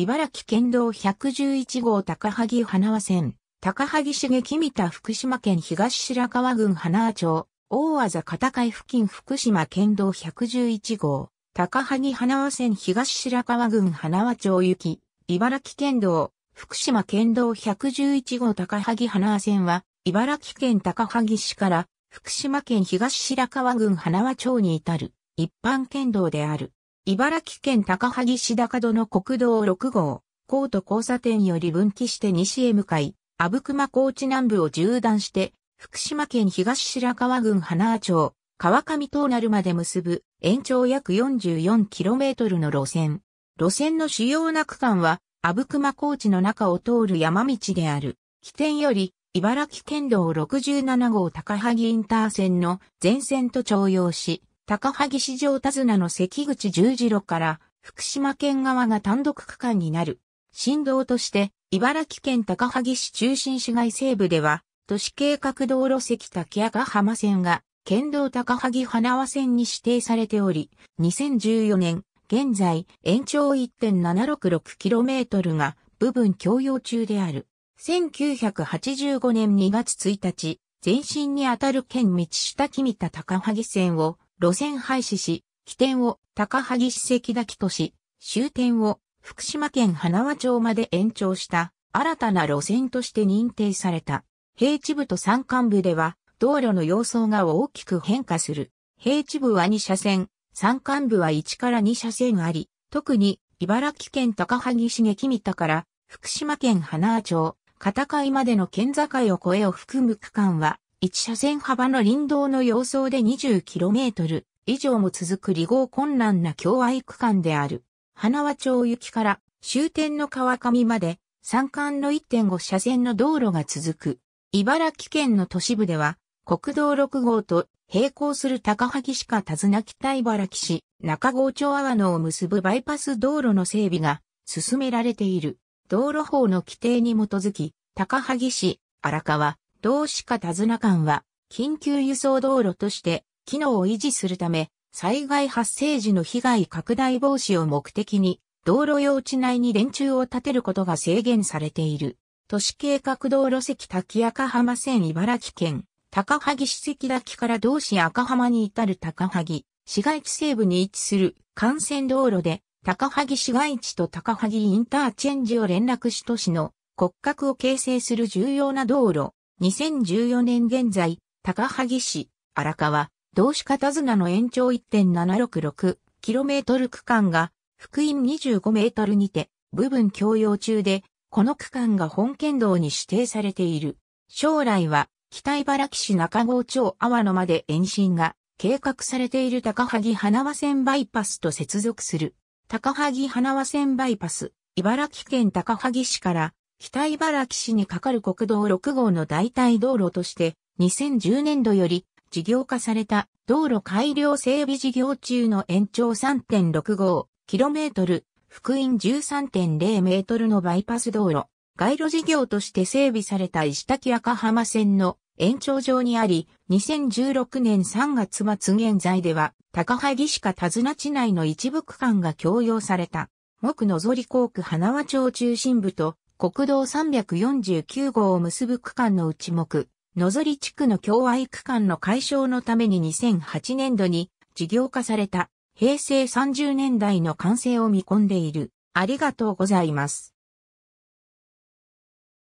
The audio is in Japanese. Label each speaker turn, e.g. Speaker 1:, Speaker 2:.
Speaker 1: 茨城県道111号高萩花輪線、高萩市激見田福島県東白川郡花輪町、大技片海付近福島県道111号、高萩花輪線東白川郡花輪町行き、茨城県道、福島県道111号高萩花輪線は、茨城県高萩市から、福島県東白川郡花輪町に至る、一般県道である。茨城県高萩市高戸の国道6号、高都交差点より分岐して西へ向かい、阿武隈高地南部を縦断して、福島県東白川郡花輪町、川上トなるまで結ぶ延長約 44km の路線。路線の主要な区間は、阿武隈高地の中を通る山道である。起点より、茨城県道67号高萩インター線の全線と徴用し、高萩市場田綱の関口十字路から福島県側が単独区間になる。振動として、茨城県高萩市中心市街西部では、都市計画道路関竹赤浜線が、県道高萩花輪線に指定されており、2014年、現在、延長 1.766km が部分共用中である。1985年2月1日、前身にあたる県道下木見田高萩線を路線廃止し、起点を高萩関田滝とし、終点を福島県花輪町まで延長した新たな路線として認定された。平地部と山間部では道路の様相が大きく変化する。平地部は2車線、山間部は1から2車線あり、特に茨城県高萩市激三田から福島県花輪町、片貝までの県境を越えを含む区間は1車線幅の林道の様相で 20km 以上も続く離合困難な境愛区間である。花輪町行きから終点の川上まで山間の1.5車線の道路が続く。茨城県の都市部では国道6号と並行する高萩市か田綱北茨城市中郷町阿波野を結ぶバイパス道路の整備が進められている。道路法の規定に基づき、高萩市、荒川、同志家田綱間は、緊急輸送道路として、機能を維持するため、災害発生時の被害拡大防止を目的に、道路用地内に電柱を建てることが制限されている。都市計画道路席、滝赤浜線茨城県、高萩市席。滝から同志赤浜に至る高萩、市街地西部に位置する幹線道路で、高萩市街地と高萩インターチェンジを連絡し都市の骨格を形成する重要な道路、2014年現在、高萩市、荒川、同志片綱の延長 1.766km 区間が、福音25メートルにて、部分共用中で、この区間が本県道に指定されている。将来は、北茨城市中郷町阿波野まで延伸が、計画されている高萩花輪線バイパスと接続する。高萩花輪線バイパス、茨城県高萩市から北茨城市に架かる国道6号の代替道路として、2010年度より事業化された道路改良整備事業中の延長 3.65km、福音 13.0m のバイパス道路、街路事業として整備された石滝赤浜線の延長上にあり、2016年3月末現在では、高萩市か田綱地内の一部区間が供用された。木のぞり校区花輪町中心部と国道349号を結ぶ区間の内目、野ぞり地区の共愛区間の解消のために2008年度に事業化された平成30年代の完成を見込んでいる。ありがとうございます。